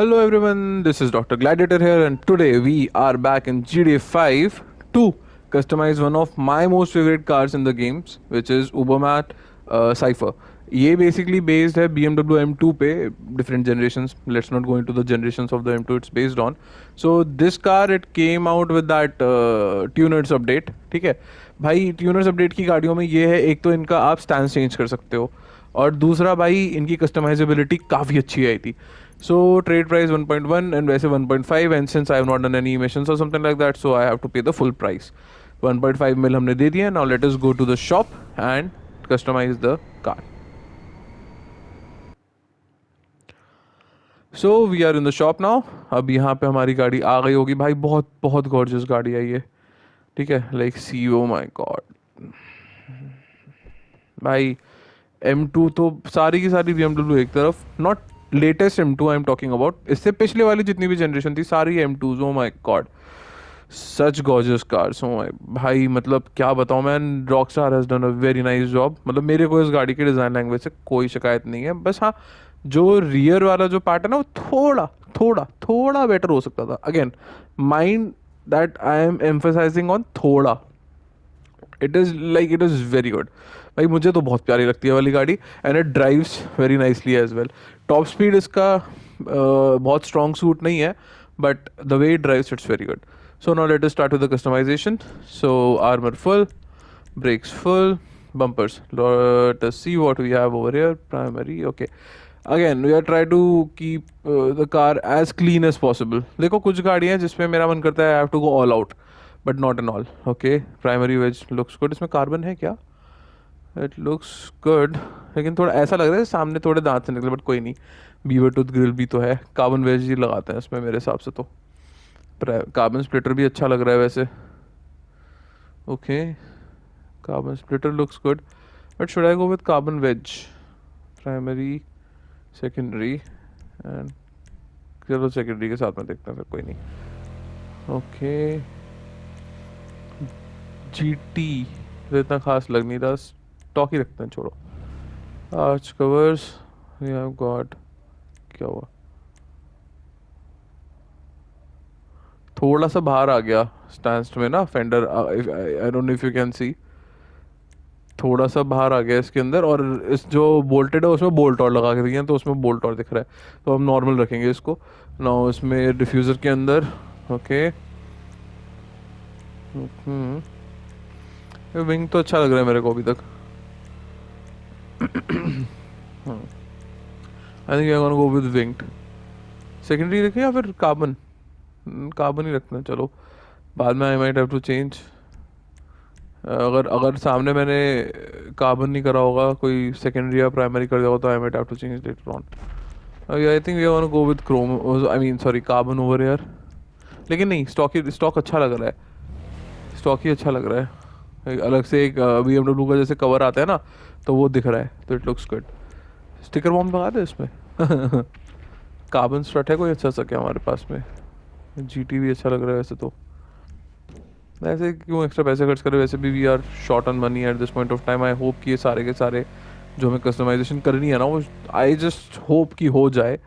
Hello everyone, this is Dr. Gladiator here and today we are back in GTA 5 to customize one of my most favorite cars in the games which is Ubermat uh, Cypher. ये basically based है BMW M2 पे different generations. Let's not go into the generations of the M2 it's based on. So this car it came out with that uh, tuners update. ठीक है भाई tuners update की गाड़ियों में ये है एक तो इनका आप stance change कर सकते हो और दूसरा भाई इनकी कस्टमाइजेबिलिटी काफ़ी अच्छी आई थी So trade price 1.1 and वैसे 1.5 and since I have not done any emissions or something like that, so I have to pay the full price. 1.5 mil हमने दे दिया now let us go to the shop and customize the car. So we are in the shop now. अब यहाँ पे हमारी गाड़ी आ गई होगी भाई बहुत बहुत gorgeous गाड़ी है ये ठीक है like C O my God भाई M2 तो सारी की सारी BMW एक तरफ not latest M two I am talking about इससे पिछले वाली जितनी भी जनरेशन थी सारी एम टू जो माई गॉड सच गॉजस कार्स माई भाई मतलब क्या बताऊँ मैं rock star has done a very nice job मतलब मेरे को इस गाड़ी के डिज़ाइन लैंग्वेज से कोई शिकायत नहीं है बस हाँ जो रियर वाला जो पार्ट है ना वो थोड़ा थोड़ा थोड़ा बेटर हो सकता था again mind that I am emphasizing on थोड़ा it is like it is very good भाई मुझे तो बहुत प्यारी लगती है वाली गाड़ी and it drives very nicely as well top speed इसका uh, बहुत स्ट्रॉन्ग सूट नहीं है but the way it drives it's very good so not let start with the customization so armour full brakes full bumpers see what we have over your primary okay again we are try to keep the car as clean as possible देखो कुछ गाड़ियाँ जिसमें मेरा मन करता है I have to go all out but not an all okay primary wedge looks good इसमें carbon है क्या इट लुक्स गुड लेकिन थोड़ा ऐसा लग रहा है सामने थोड़े दांत से निकले बट कोई नहीं बीवर टूथ ग्रिल भी तो है कार्बन वेज ही लगाते हैं इसमें मेरे हिसाब से तो कार्बन स्प्लिटर भी अच्छा लग रहा है वैसे okay carbon splitter looks good but should I go with carbon wedge primary secondary and चलो सेकेंडरी के साथ में देखता हूँ फिर कोई नहीं ओके okay. जी टी तो इतना खास लग नहीं रहा स्टॉक ही रखते हैं छोड़ो आर्च कवर्स हैव गॉड क्या हुआ थोड़ा सा बाहर आ गया स्टैंड में ना fender I don't know if you can see थोड़ा सा बाहर आ गया इसके अंदर और इस जो बोल्टेड है उसमें बोल्ट और लगा के दिए हैं तो उसमें बोल्ट और दिख रहा है तो हम नॉर्मल रखेंगे इसको ना इसमें डिफ्यूज़र के अंदर ओके okay. हम्म। ये विंग तो अच्छा लग रहा है मेरे को अभी तक I think I go with winged secondary रखें या फिर कार्बन कार्बन hmm, ही रखना चलो बाद में I might have to change अगर अगर सामने मैंने कार्बन नहीं करा होगा कोई सेकेंडरी या प्राइमरी कर दिया होगा तो I might have to change later on I think we go with chrome I mean sorry carbon over air लेकिन नहीं स्टॉक ही स्टॉक अच्छा लग रहा है स्टॉक ही अच्छा लग रहा है अलग से एक बी एमडब्ल्यू का जैसे कवर आता है ना तो वो दिख रहा है तो it looks good sticker bomb लगा दे इसमें कार्बन स्ट्रट है कोई अच्छा सा क्या हमारे पास में जी टी भी अच्छा लग रहा है वैसे तो वैसे क्यों एक्स्ट्रा पैसे खर्च करें वैसे भी we are short on money at this point of time I hope कि ये सारे के सारे जो हमें कस्टमाइजेशन करनी है ना वो आई जस्ट होप कि हो जाए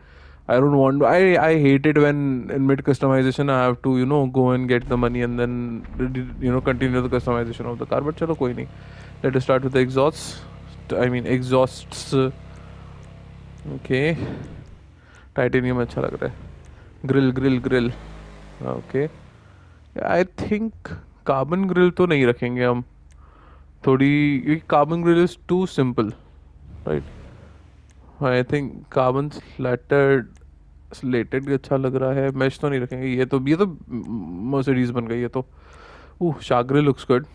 I don't want. To, I I hate it when in mid customization I have to you know go and get the money and then you know continue the customization of the car. But चलो कोई नहीं. Let us start with the exhaust. I mean exhausts. Okay. Titanium अच्छा लग रहा है. Grill grill grill. Okay. I think carbon grill तो नहीं रखेंगे हम. थोड़ी carbon grill is too simple. Right. I think carbon slattered slatted भी अच्छा लग रहा है मैच तो नहीं रखेंगे ये तो ये तो मर्सिडीज बन गई है तो ओह शाग्रे looks good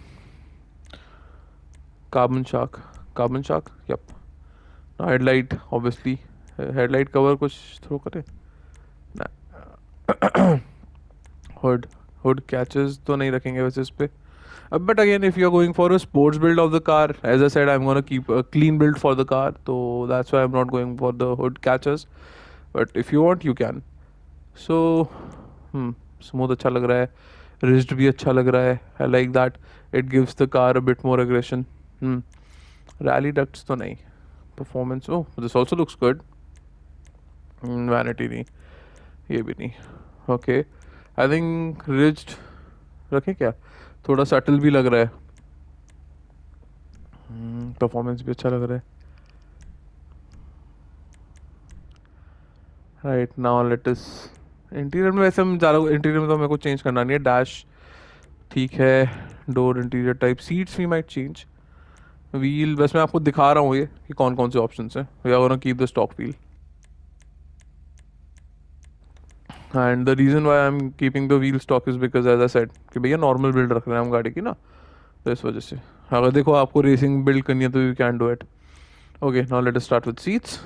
carbon shark carbon shark yup headlight obviously headlight cover कुछ थ्रो करें ना हुड हुड कैचेस तो नहीं रखेंगे वैसे इस पर uh, but again if you're going for a sports build of the car as i said i'm going to keep a clean build for the car so that's why i'm not going for the hood catches but if you want you can so hmm, smooth अच्छा लग रहा है rigid भी अच्छा लग रहा है I like that it gives the car a bit more aggression rally ducts तो नहीं oh this also looks good hmm, vanity नहीं ये भी नहीं ओके आई थिंक रिज्ड रखें क्या थोड़ा सटल भी लग रहा है परफॉर्मेंस हम्म, भी अच्छा लग रहा है right now let us interior में वैसे हम ज़्यादा इंटीरियर में तो मेरे को चेंज करना नहीं है डैश ठीक है door interior type seats we might change wheel बस मैं आपको दिखा रहा हूँ ये कि कौन कौन से ऑप्शन हैं we are gonna keep the stock wheel and the reason why I am keeping the wheel stock is because as a set कि भैया नॉर्मल बिल्ड रख रहे हैं हम गाड़ी की ना तो इस वजह से अगर देखो आपको रेसिंग बिल्ड करनी है तो you can do it okay now let start with seats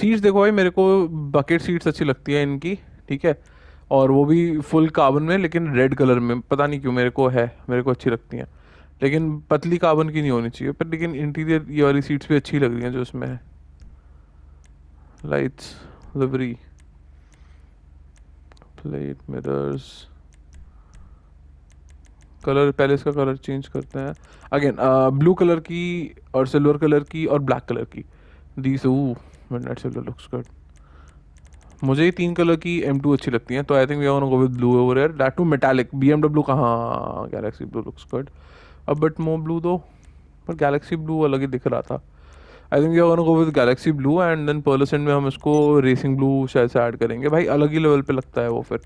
seats देखो भाई मेरे को बकेट सीट्स अच्छी लगती है इनकी ठीक है और वो भी फुल काबन में लेकिन रेड कलर में पता नहीं क्यों मेरे को है मेरे को अच्छी लगती हैं लेकिन पतली काबन की नहीं होनी चाहिए पर लेकिन इंटीरियर ये वाली सीट्स भी अच्छी लग रही हैं जो उसमें है lights livery plate mirrors colour पहले इसका कलर चेंज करते हैं अगेन ब्लू कलर की और सिल्वर कलर की और ब्लैक कलर की these oh midnight silver looks good मुझे ये तीन कलर की एम टू अच्छी लगती हैं तो I think we go with blue over air that to metallic B M W कहाँ गैलेक्सी ब्लू लुक्स गुड अब बट मो ब्लू दो पर गैलेक्सी ब्लू अलग ही दिख रहा था I think you go with galaxy blue and then pearlescent में हम इसको रेसिंग ब्लू शायद से ऐड करेंगे भाई अलग ही लेवल पे लगता है वो फिर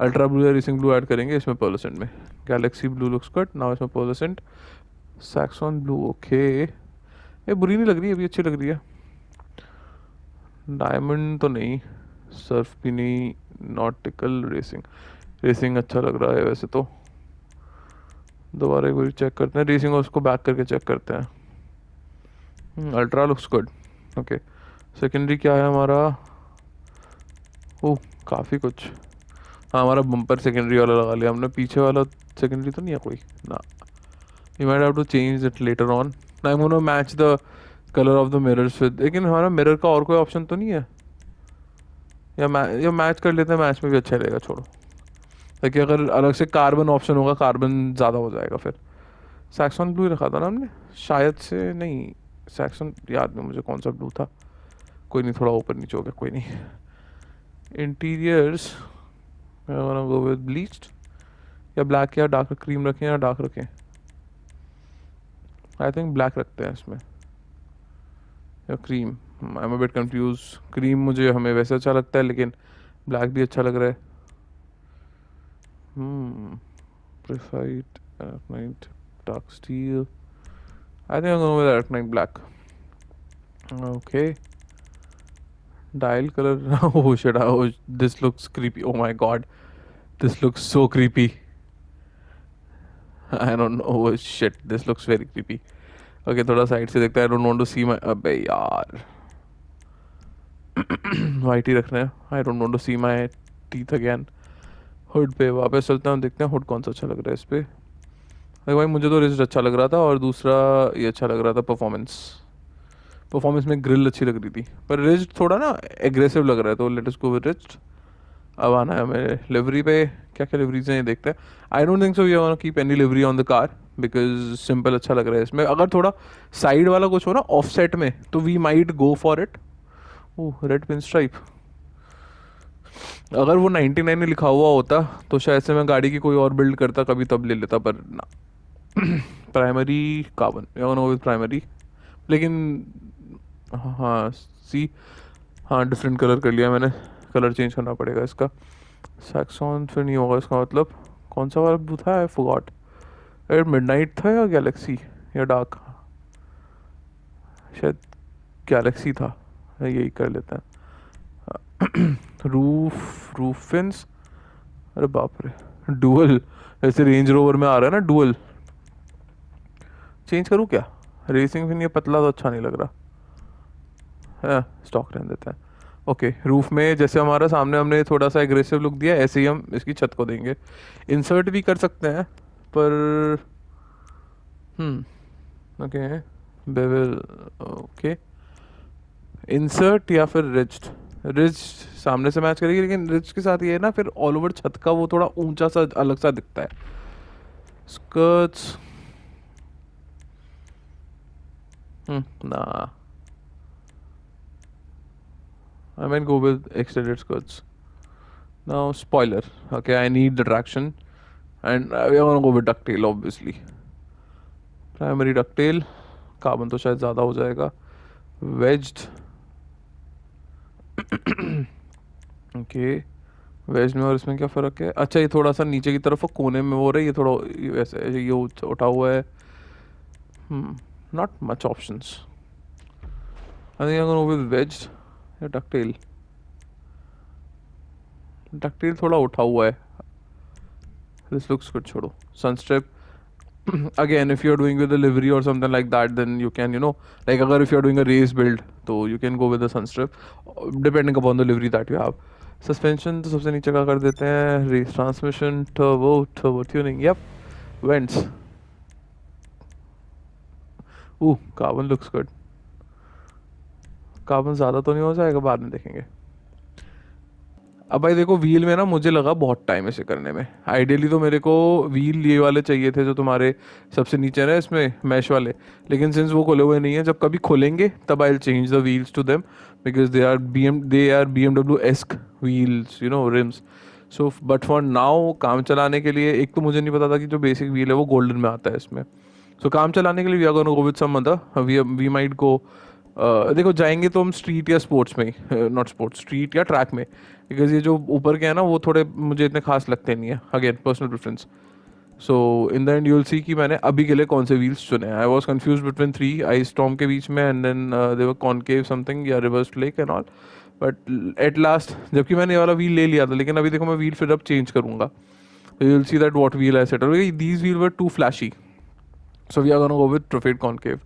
अल्ट्रा ब्लू या रेसिंग ब्लू ऐड करेंगे इसमें पर्लसेंट में galaxy blue looks cut now इसमें पर्लसेंट सैक्सॉन ब्लू ओके ये बुरी नहीं लग रही है अभी अच्छी लग रही है डायमंड तो नहीं सर्फ भी नहीं नॉटिकल रेसिंग रेसिंग अच्छा लग रहा है वैसे तो दोबारा एक बार चेक करते हैं रेसिंग और उसको बैक करके चेक करते हैं ultra looks good okay secondary क्या है हमारा ओह काफ़ी कुछ हाँ हमारा बम्पर सेकेंडरी वाला लगा लिया हमने पीछे वाला सेकेंडरी तो नहीं है कोई ना you might have to change it later on ना I mono match the colour of the mirrors with लेकिन हमारा मिरर का और कोई ऑप्शन तो नहीं है या मै या मैच कर लेते हैं मैच में भी अच्छा रहेगा छोड़ो ताकि अगर अलग से कार्बन ऑप्शन होगा कार्बन ज़्यादा हो जाएगा फिर सैक्सॉन ब्लू रखा था ना हमने शायद से नहीं सेक्शन याद नहीं मुझे कौन सा ब्लू था कोई नहीं थोड़ा ऊपर नीचे हो गया कोई नहीं इंटीरियर्स गो विद ब्लीच या ब्लैक या डार्क क्रीम रखें या डार्क रखें आई थिंक ब्लैक रखते हैं इसमें या cream I am bit confuse cream मुझे हमें वैसे अच्छा लगता है लेकिन ब्लैक भी अच्छा लग रहा है hmm prefer it dark steel I think I'm going with electronic black. Okay. Dial color. oh shit. Oh, this looks creepy. Oh my god. This looks so creepy. I don't know. Oh shit. This looks very creepy. okay, thoda side se देखते I don't want to see my. My अबे यार rakhne. I don't want to see my teeth again. Hood pe. Wapas again hood Dekhte hain hood kaun sa acha lag raha hai अच्छा लग भाई भाई मुझे तो wrist अच्छा लग रहा था और दूसरा ये अच्छा लग रहा था परफॉर्मेंस परफॉर्मेंस में ग्रिल अच्छी लग रही थी पर रिस्ट थोड़ा ना एग्रेसिव लग रहा है तो गो विद रिस्ट अब आना है मेरे लिवरी पे क्या क्या लिवरीज हैं ये देखते हैं I don't think so we want keep any livery on the car because simple अच्छा लग रहा है इसमें अगर थोड़ा साइड वाला कुछ हो ना ऑफ सेट में तो we might go for it oh red pin stripe अगर वो 99 में लिखा हुआ होता तो शायद से मैं गाड़ी की कोई और बिल्ड करता कभी तब ले लेता पर ना primary carbon you know with primary लेकिन हाँ सी हाँ डिफरेंट कलर कर लिया मैंने कलर चेंज करना पड़ेगा इसका सैक्सॉन फिर नहीं होगा इसका मतलब कौन सा वाला ब्लू था आई फॉगॉट एट मिडनाइट था या गैलेक्सी या डार्क शायद गैलेक्सी था यही कर लेते हैं रूफ फिंस अरे बाप रे डुअल ऐसे रेंज रोवर में आ रहा है ना डुअल चेंज करूँ क्या रेसिंग फिन ये पतला तो अच्छा नहीं लग रहा है हाँ, स्टॉक रहने देते हैं ओके रूफ में जैसे हमारा सामने हमने थोड़ा सा एग्रेसिव लुक दिया ऐसे ही हम इसकी छत को देंगे इंसर्ट भी कर सकते हैं पर ओके बेवल ओके इंसर्ट या फिर रिज्ड रिज सामने से मैच करेगी लेकिन रिज के साथ ये है ना फिर ऑल ओवर छत का वो थोड़ा ऊंचा सा अलग सा दिखता है skirts Hmm. nah. I might go with extended skirts. Now, spoiler. Okay, I need the traction. And uh, we are going to go with ducktail, obviously. Primary ducktail. Carbon to shayad ज़्यादा हो जाएगा. Wedged. Okay okay. Veg में और इसमें क्या फ़र्क है अच्छा ये थोड़ा सा नीचे की तरफ कोने में हो रहा है ये थोड़ा वैसे ये उठा हुआ है not much options. I think I'm gonna go with wedged or डकटेल डकटेल थोड़ा उठा हुआ है This looks good, छोड़ो Sunstrip. again if you're doing with a livery or something like that then you can you know like agar if you're doing a race build so you can go with a sunstrip depending upon the livery that you have suspension तो सबसे नीचे का कर देते हैं race transmission turbo turbo tuning yep vents oh carbon looks good carbon ज़्यादा तो नहीं हो जाएगा बाद में देखेंगे अब भाई देखो व्हील में ना मुझे लगा बहुत टाइम इसे करने में आइडियली तो मेरे को व्हील ये वाले चाहिए थे जो तुम्हारे सबसे नीचे ना इसमें मैश वाले लेकिन सिंस वो खुले हुए नहीं है जब कभी खोलेंगे तब I change the wheels to them because they are B M they are B M W esque wheels you know rims so but for now काम चलाने के लिए एक तो मुझे नहीं पता था कि जो बेसिक व्हील है वो गोल्डन में आता है इसमें सो काम चलाने के लिए we are gonna go with some other we we might go देखो जाएंगे तो हम स्ट्रीट या स्पोर्ट्स में नॉट स्पोर्ट्स स्ट्रीट या ट्रैक में बिकॉज ये जो ऊपर के हैं ना वो थोड़े मुझे इतने खास लगते नहीं है again personal preference so in the end you'll see कि मैंने अभी के लिए कौन से व्हील्स चुने I was confuse between three I storm के बीच में and then con concave something या reverse lake and all but at last जबकि मैंने ये वाला व्हील ले लिया था लेकिन अभी देखो मैं व्हील फिर अब चेंज करूँगा you will see that what wheel I settle these wheel were too flashy so we are gonna go with trophy concave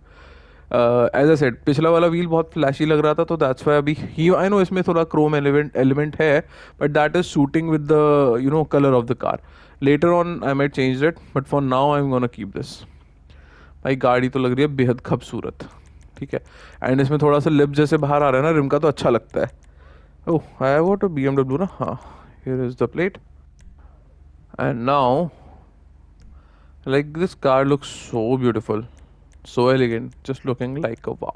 as a set पिछला वाला व्हील बहुत फ्लैशी लग रहा था तो दैट्स वाई अभी ही आई नो इसमें थोड़ा क्रोम एलिमेंट एलिमेंट है but that is suiting with the you know colour of the car later on I might change that but for now I am gonna keep this भाई गाड़ी तो लग रही है बेहद खूबसूरत ठीक है एंड इसमें थोड़ा सा लिप जैसे बाहर आ रहा है ना रिम का तो अच्छा लगता है oh I what B M W ना हाँ here is the plate and now Like this car looks so beautiful, so elegant, just looking like a wow.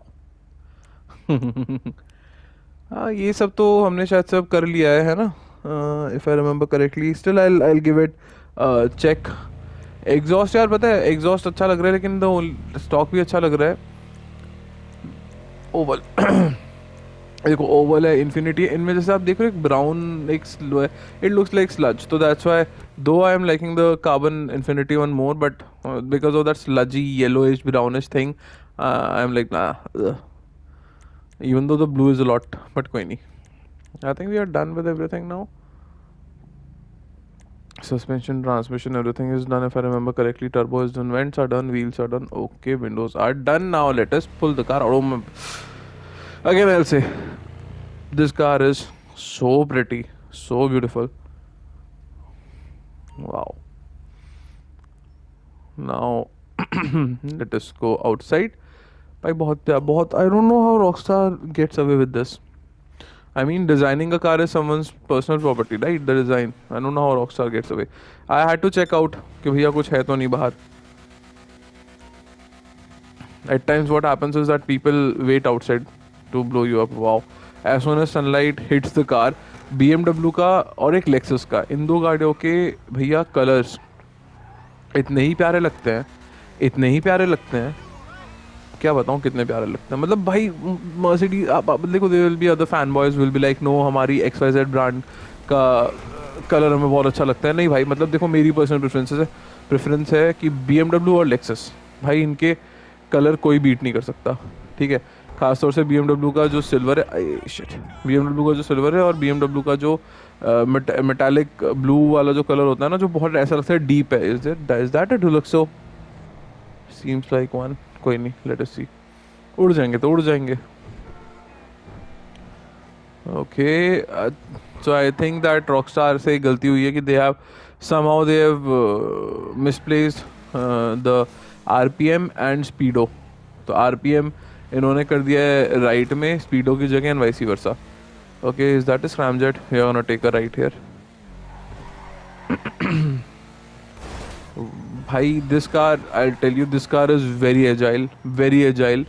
हाँ ये सब तो हमने शायद सब कर लिया है है ना if I remember correctly still I I give it check exhaust यार पता है एग्जॉस्ट अच्छा लग रहा है लेकिन द स्टॉक भी अच्छा लग रहा है ओवल oh एक ओवल है इन्फिनिटी इनमें जैसे आप देख रहे हो एक ब्राउन एक स्लो है इट लुक्स लाइक स्लज तो that's why though I am liking the carbon infinity one more but because of that sludgy yellow is brown is thing I am like even though the blue is a lot but कोई नहीं I think we are done with everything now suspension transmission everything is done if I remember correctly turbo is done vents are done wheels are done okay windows are done now let pull the car और again i'll say this car is so pretty so beautiful wow now let us go outside भाई बहुत बहुत don't know how Rockstar gets away with this. I mean, designing a car is someone's personal property, right? The design. I don't know how Rockstar gets away. I had to check out कि भैया कुछ है तो नहीं बाहर. At times, what happens is that people wait outside to blow you up. Wow. As soon as sunlight hits the car, BMW का और एक Lexus का इन दो गाड़ियों के भैया colors इतने ही प्यारे लगते हैं इतने ही प्यारे लगते हैं क्या बताऊँ कितने प्यारे लगते हैं मतलब भाई मर्सिडीज आप, आप देखो they will be other fan boys will be like no हमारी एक्स वाई जेड ब्रांड का कलर हमें बहुत अच्छा लगता है नहीं भाई मतलब देखो मेरी पर्सनल प्रेफरेंसेस है प्रेफरेंस है कि बी और लेक्सेस भाई इनके कलर कोई बीट नहीं कर सकता ठीक है खासतौर से बी का जो सिल्वर है बी एम का जो सिल्वर है और बी का जो मेटालिक uh, ब्लू वाला जो कलर होता है ना जो बहुत ऐसा लगता है डीप है is is that a Dulux seems like one कोई नहीं लेट अस सी उड़ जाएंगे तो उड़ जाएंगे okay so I think that Rockstar से गलती हुई है कि they have somehow they have uh, misplaced uh, the RPM and speedo. तो RPM इन्होंने कर दिया है राइट में स्पीडो की जगह and vice versa okay is that is jet you are not take a right here भाई this car I tell you this car is very agile very agile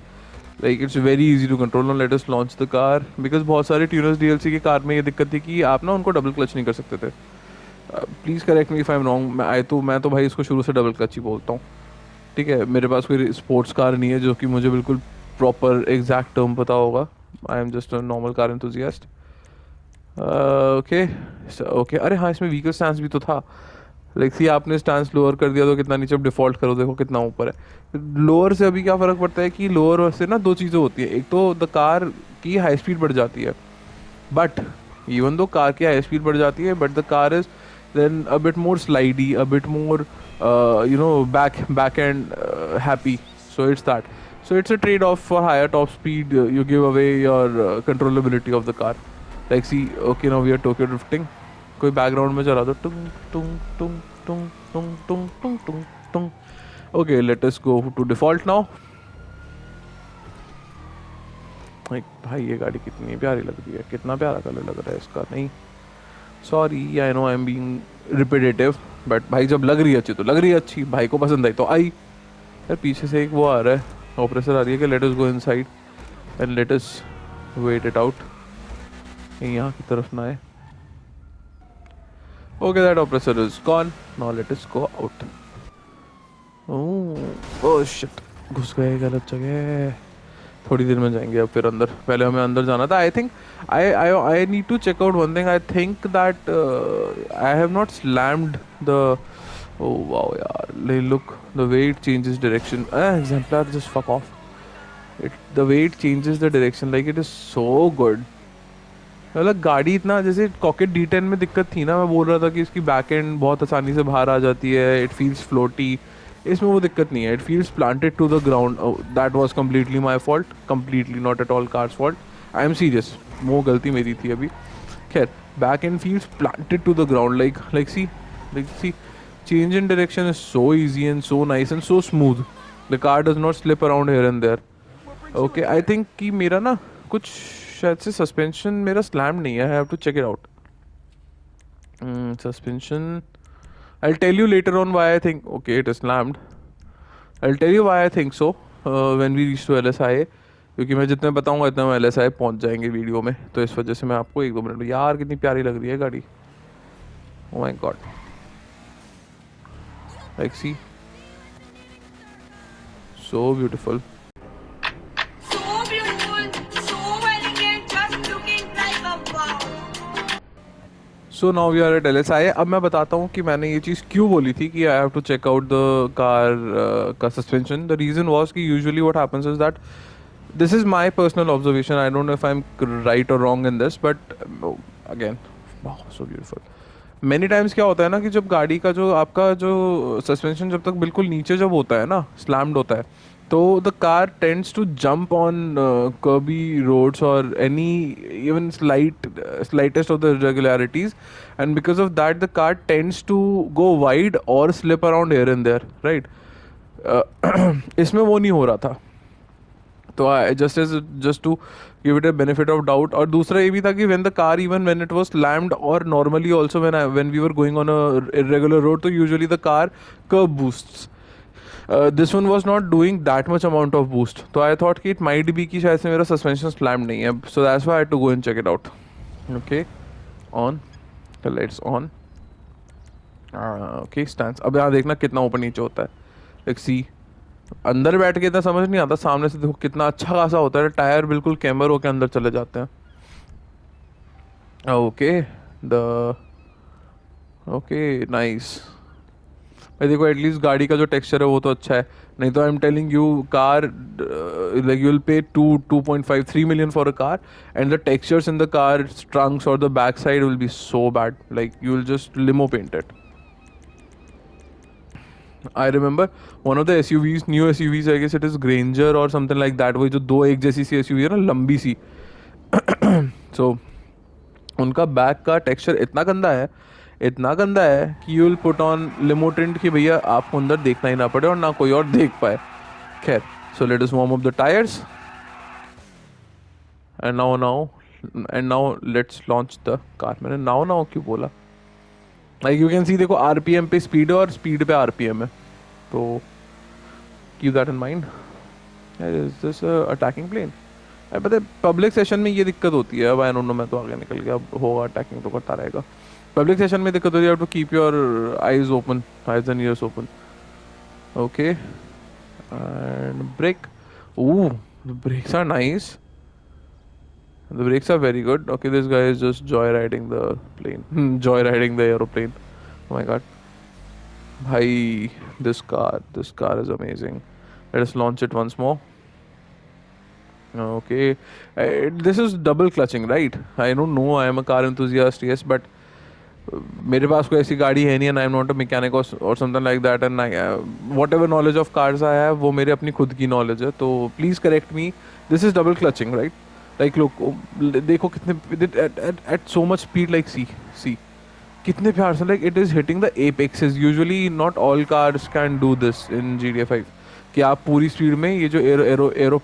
like it's very easy to control non latest launch the car because बहुत सारे tuners DLC की car में ये दिक्कत थी कि आप ना उनको डबल क्लच नहीं कर सकते थे please correct me if I am wrong मैं आई तो मैं तो भाई इसको शुरू से डबल क्लच ही बोलता हूँ ठीक है मेरे पास कोई स्पोर्ट्स कार नहीं है जो कि मुझे बिल्कुल प्रॉपर एग्जैक्ट टर्म पता होगा I am just normal car enthusiast okay okay अरे हाँ इसमें व्हीकल स्टैंड भी तो था लाइक सी आपने स्टैंड लोअर कर दिया तो कितना नीचे डिफॉल्ट करो देखो कितना ऊपर है लोअर से अभी क्या फ़र्क पड़ता है कि लोअर से ना दो चीज़ें होती है एक तो द कार की हाई स्पीड बढ़ जाती है बट इवन दो कार की हाई स्पीड बढ़ जाती है but the car is then a bit more slidey a bit more you know back back end happy so it's that So it's a trade-off for higher top speed. Uh, you give away your uh, controllability of the car. Like see, okay, now we are Tokyo drifting. कोई background में चला दो टुंग टुंग टुंग टुंग टुंग टुंग टुंग टुंग टुंग okay let us go to default now like भाई ये गाड़ी कितनी प्यारी लग रही है कितना प्यारा कलर लग रहा है इसका नहीं sorry I know I am being repetitive but भाई जब लग रही है अच्छी तो लग रही है अच्छी भाई को पसंद आई तो आई यार पीछे से एक वो आ रहा है ऑपरेसर आ रही है कि let us go inside and let us wait it out यहाँ की तरफ ना आए okay that oppressor is con Now let us go out oh oh shit. घुस गए गलत जगह थोड़ी देर में जाएंगे अब फिर अंदर पहले हमें अंदर जाना था I think I I I need to check out one thing I think that I have not slammed the oh wow यार ले look the weight changes direction uh, exemplar just fuck off it the weight changes the direction like it is so good मतलब गाड़ी इतना जैसे कॉकेट D ten में दिक्कत थी ना मैं बोल रहा था कि इसकी बैक एंड बहुत आसानी से बाहर आ जाती है इट फील्स फ्लोटी इसमें वो दिक्कत नहीं है it feels planted to the ground that was completely my fault completely not at all cars fault I am serious वो गलती मेरी थी अभी खैर back end feels planted to the ground like like see like see Change in direction is so easy and so nice and so smooth. The car does not slip around here and there. okay i think ki mera na kuch shayad se suspension mera slammed nahi hai i have to check it out mm suspension i'll tell you later on why i think okay it is slammed i'll tell you why i think so uh, when we reach to lsi क्योंकि मैं जितने बताऊंगा इतना हम L S I पहुँच जाएंगे video में तो इस वजह से मैं आपको एक दो मिनट यार कितनी प्यारी लग रही है गाड़ी oh my God Like see. So beautiful. So beautiful, so elegant, just looking like a wow. So now we are at LSI. अब मैं बताता हूँ कि मैंने ये चीज़ क्यों बोली थी कि I have to check out the car का सस्पेंशन द रीज़न वॉज कि usually what happens is that this is my personal observation i don't know if i'm right or wrong in this but again wow so beautiful many times क्या होता है ना कि जब गाड़ी का जो आपका जो सस्पेंशन जब तक बिल्कुल नीचे जब होता है ना स्लैम्ड होता है तो the car tends to jump on curby roads और any even slight slightest of the regularities and because of that the car tends to go wide और slip around here and there right इसमें वो नहीं हो रहा था तो just as just to give it a benefit of doubt और दूसरा ये भी था कि when the car even when it was slammed or normally also when I, when we were going on a irregular road so usually the car curb boosts Uh, this one was not doing that much amount of boost. तो I thought कि it might be कि शायद से मेरा suspension slammed नहीं है. So that's why I had to go and check it out. Okay, on, the lights on. Okay stand अब यहाँ देखना कितना ऊपर नीचे होता है लाइक सी अंदर बैठ के इतना समझ नहीं आता सामने से देखो कितना अच्छा खासा होता है टायर बिल्कुल कैमर होके अंदर चले जाते हैं ओके द ओके नाइस भाई देखो एटलीस्ट गाड़ी का जो टेक्सचर है वो तो अच्छा है नहीं तो I am telling you car like you will pay to two point five three million for a car and the textures in the car trunks और the back side will be so bad like you will just limo painted I remember one of the SUVs new SUVs I guess it is Granger और something like that वो जो दो एक जैसी C S U we है ना लंबी सी सो उनका बैक का टेक्सचर इतना गंदा है इतना गंदा है कि यू विल पुट ऑन लिमोटेंट कि भैया आपको अंदर देखना ही ना पड़े और ना कोई और देख पाए खैर so let is warm up the tyres and now now and now let's launch the car मैंने नाउ नाउ क्यों बोला लाइक यू कैन सी देखो आर पी एम पे स्पीड है और स्पीड पे आर पी एम है तो you that in mind this attacking plane पता है पब्लिक सेशन में ये दिक्कत होती है अब आई डोंट नो मैं तो आगे निकल गया अब होगा अटैकिंग तो करता रहेगा पब्लिक सेशन में दिक्कत होती है to keep your eyes open eyes and ears open okay and brake oh brakes are nice The brakes are very good. Okay, this guy is just joyriding the plane. joyriding the aeroplane. Oh my god. Bhai, this car. This car is amazing. Let us launch it once more. Okay. Uh, this is double clutching, right? I don't know. I am a car enthusiast, yes, but. मेरे पास कोई ऐसी गाड़ी है नहीं and I am not a mechanic और something like that and I whatever knowledge of cars I have वो मेरे अपनी खुद की नॉलेज है तो please correct me this is double clutching right like लोग oh, देखो कितने at so much speed like see see कितने प्यार से like it is hitting the apexes usually not all cars can do this in G D five कि आप पूरी speed में ये जो एरो एयर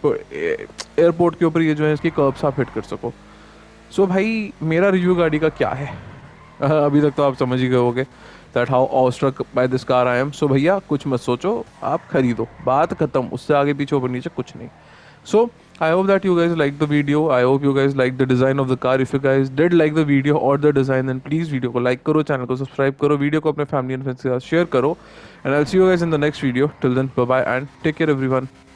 एयरपोर्ट के ऊपर ये जो है इसके कर्ब्स आप हिट कर सको सो so भाई मेरा रिव्यू गाड़ी का क्या है अभी तक तो आप समझ ही गए होगे that how awestruck by this car I am so भैया कुछ मत सोचो आप खरीदो बात खत्म उससे आगे पीछे ऊपर नीचे कुछ नहीं सो so, I hope that you guys liked the video. I hope you guys liked the design of the car. If you guys did like the video or the design, then please video को like करो, channel को subscribe करो, video को अपने family and friends के साथ share करो. And I'll see you guys in the next video. Till then, bye bye and take care everyone.